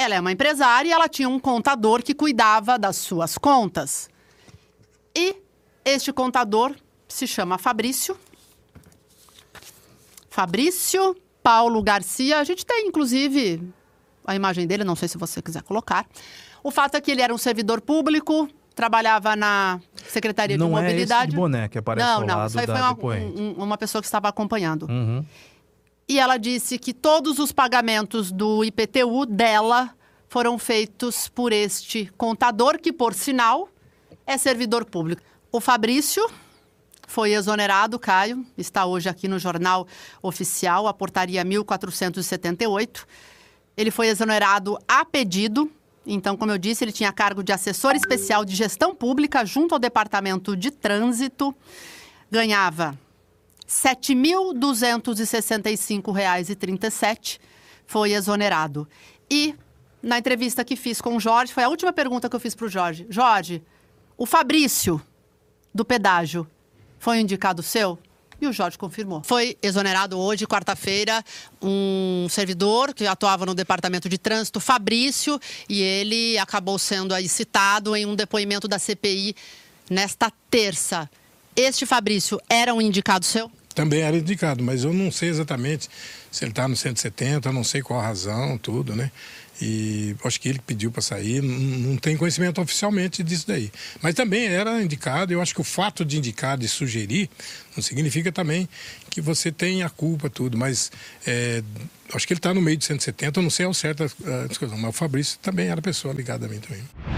Ela é uma empresária e ela tinha um contador que cuidava das suas contas. E este contador se chama Fabrício. Fabrício Paulo Garcia. A gente tem, inclusive, a imagem dele, não sei se você quiser colocar. O fato é que ele era um servidor público, trabalhava na Secretaria não de Mobilidade. Não é esse de boné que aparece não, ao não, lado isso aí foi uma, um, uma pessoa que estava acompanhando. Uhum. E ela disse que todos os pagamentos do IPTU dela foram feitos por este contador, que, por sinal, é servidor público. O Fabrício foi exonerado, Caio, está hoje aqui no Jornal Oficial, a portaria 1478. Ele foi exonerado a pedido. Então, como eu disse, ele tinha cargo de assessor especial de gestão pública junto ao Departamento de Trânsito. Ganhava 7.265,37 reais foi exonerado. E na entrevista que fiz com o Jorge, foi a última pergunta que eu fiz para o Jorge. Jorge, o Fabrício do pedágio foi um indicado seu? E o Jorge confirmou. Foi exonerado hoje, quarta-feira, um servidor que atuava no departamento de trânsito, Fabrício, e ele acabou sendo aí citado em um depoimento da CPI nesta terça. Este Fabrício era um indicado seu? também era indicado, mas eu não sei exatamente se ele está no 170, não sei qual a razão, tudo, né? E acho que ele pediu para sair, não tem conhecimento oficialmente disso daí. Mas também era indicado, eu acho que o fato de indicar, de sugerir, não significa também que você tem a culpa, tudo, mas é, acho que ele está no meio de 170, eu não sei ao certo as, mas o Fabrício também era pessoa ligada a mim também.